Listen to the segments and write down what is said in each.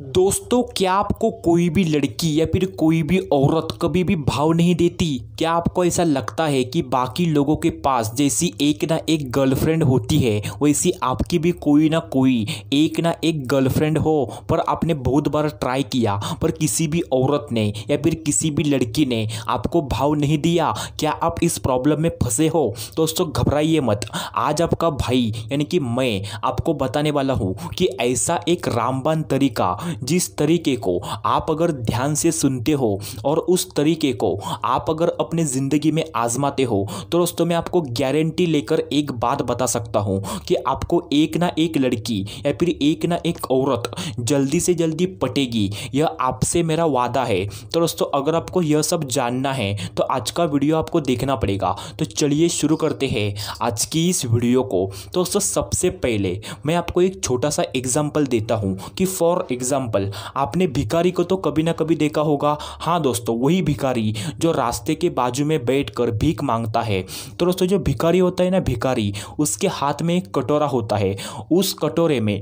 दोस्तों क्या आपको कोई भी लड़की या फिर कोई भी औरत कभी भी भाव नहीं देती क्या आपको ऐसा लगता है कि बाकी लोगों के पास जैसी एक ना एक गर्लफ्रेंड होती है वैसी आपकी भी कोई ना कोई एक ना एक गर्लफ्रेंड हो पर आपने बहुत बार ट्राई किया पर किसी भी औरत ने या फिर किसी भी लड़की ने आपको भाव नहीं दिया क्या आप इस प्रॉब्लम में फंसे हो दोस्तों घबराइए मत आज आपका भाई यानी कि मैं आपको बताने वाला हूँ कि ऐसा एक रामबान तरीका जिस तरीके को आप अगर ध्यान से सुनते हो और उस तरीके को आप अगर अपने ज़िंदगी में आजमाते हो तो दोस्तों मैं आपको गारंटी लेकर एक बात बता सकता हूँ कि आपको एक ना एक लड़की या फिर एक ना एक औरत जल्दी से जल्दी पटेगी यह आपसे मेरा वादा है तो दोस्तों अगर आपको यह सब जानना है तो आज का वीडियो आपको देखना पड़ेगा तो चलिए शुरू करते हैं आज की इस वीडियो को तो दोस्तों सबसे पहले मैं आपको एक छोटा सा एग्जाम्पल देता हूँ कि फॉर एग्जाम्पल एग्जाम्पल आपने भिखारी को तो कभी ना कभी देखा होगा हाँ दोस्तों वही भिखारी जो रास्ते के बाजू में बैठ कर भीख मांगता है तो दोस्तों जो भिखारी होता है ना भिखारी उसके हाथ में एक कटोरा होता है उस कटोरे में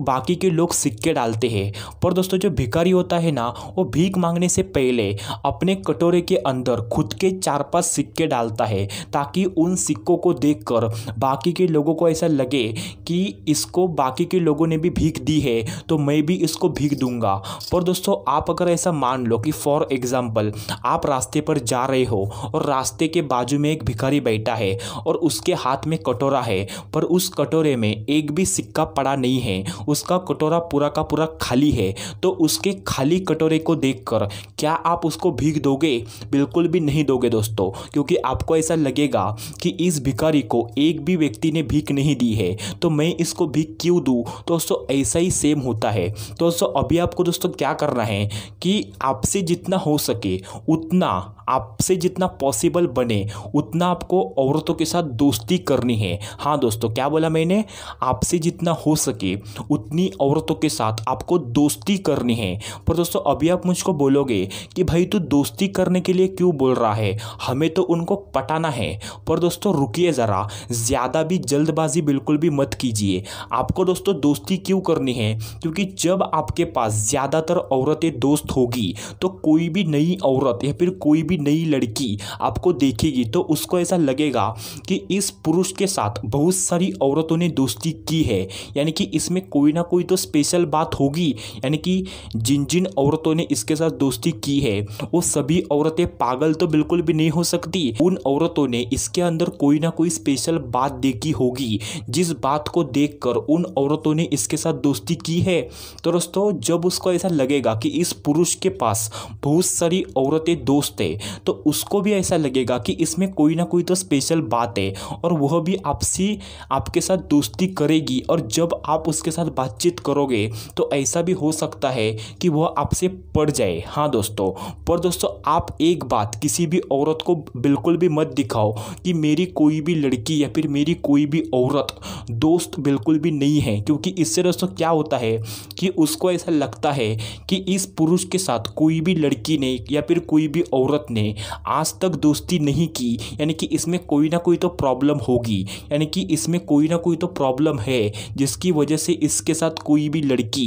बाकी के लोग सिक्के डालते हैं पर दोस्तों जो भिखारी होता है ना वो भीख मांगने से पहले अपने कटोरे के अंदर खुद के चार पांच सिक्के डालता है ताकि उन सिक्कों को देखकर बाकी के लोगों को ऐसा लगे कि इसको बाकी के लोगों ने भी भीख दी है तो मैं भी इसको भीख दूंगा पर दोस्तों आप अगर ऐसा मान लो कि फॉर एग्ज़ाम्पल आप रास्ते पर जा रहे हो और रास्ते के बाजू में एक भिखारी बैठा है और उसके हाथ में कटोरा है पर उस कटोरे में एक भी सिक्का पड़ा नहीं है उसका कटोरा पूरा का पूरा खाली है तो उसके खाली कटोरे को देखकर क्या आप उसको भीख दोगे बिल्कुल भी नहीं दोगे दोस्तों क्योंकि आपको ऐसा लगेगा कि इस भिखारी को एक भी व्यक्ति ने भीख नहीं दी है तो मैं इसको भीख क्यों दूँ तो दोस्तों ऐसा ही सेम होता है तो दोस्तों अभी आपको दोस्तों क्या करना है कि आपसे जितना हो सके उतना आपसे जितना पॉसिबल बने उतना आपको औरतों के साथ दोस्ती करनी है हाँ दोस्तों क्या बोला मैंने आपसे जितना हो सके उतनी औरतों के साथ आपको दोस्ती करनी है पर दोस्तों अभी आप मुझको बोलोगे कि भाई तू दोस्ती करने के लिए क्यों बोल रहा है हमें तो उनको पटाना है पर दोस्तों रुकिए ज़रा ज़्यादा भी जल्दबाजी बिल्कुल भी मत कीजिए आपको दोस्तों दोस्ती क्यों करनी है क्योंकि जब आपके पास ज़्यादातर औरतें दोस्त होगी तो कोई भी नई औरत या फिर कोई भी भी नई लड़की आपको देखेगी तो उसको ऐसा लगेगा कि इस पुरुष के साथ बहुत सारी औरतों ने दोस्ती की है यानी कि इसमें कोई ना कोई तो स्पेशल बात होगी यानी कि जिन जिन औरतों ने इसके साथ दोस्ती की है वो सभी औरतें पागल तो बिल्कुल भी नहीं हो सकती उन औरतों ने इसके अंदर कोई ना कोई स्पेशल बात देखी होगी जिस बात को देखकर उन औरतों ने इसके साथ दोस्ती की है तो दोस्तों जब उसको ऐसा लगेगा कि इस पुरुष के पास बहुत सारी औरतें दोस्त है तो उसको भी ऐसा लगेगा कि इसमें कोई ना कोई तो स्पेशल बात है और वह भी आपसी आपके साथ दोस्ती करेगी और जब आप उसके साथ बातचीत करोगे तो ऐसा भी हो सकता है कि वह आपसे पड़ जाए हाँ दोस्तों पर दोस्तों आप एक बात किसी भी औरत को बिल्कुल भी मत दिखाओ कि मेरी कोई भी लड़की या फिर मेरी कोई भी औरत दोस्त बिल्कुल भी नहीं है क्योंकि इससे दोस्तों क्या होता है कि उसको ऐसा लगता है कि इस पुरुष के साथ कोई भी लड़की ने या फिर कोई भी औरत आपने आज तक दोस्ती नहीं की यानी कि इसमें कोई ना कोई तो प्रॉब्लम होगी यानी कि इसमें कोई ना कोई तो प्रॉब्लम है जिसकी वजह से इसके साथ कोई भी लड़की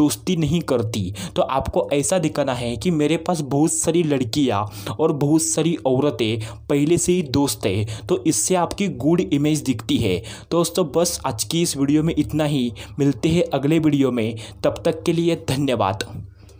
दोस्ती नहीं करती तो आपको ऐसा दिखाना है कि मेरे पास बहुत सारी लड़कियाँ और बहुत सारी औरतें पहले से ही दोस्त है तो इससे आपकी गुड इमेज दिखती है दोस्तों बस आज की इस वीडियो में इतना ही मिलते हैं अगले वीडियो में तब तक के लिए धन्यवाद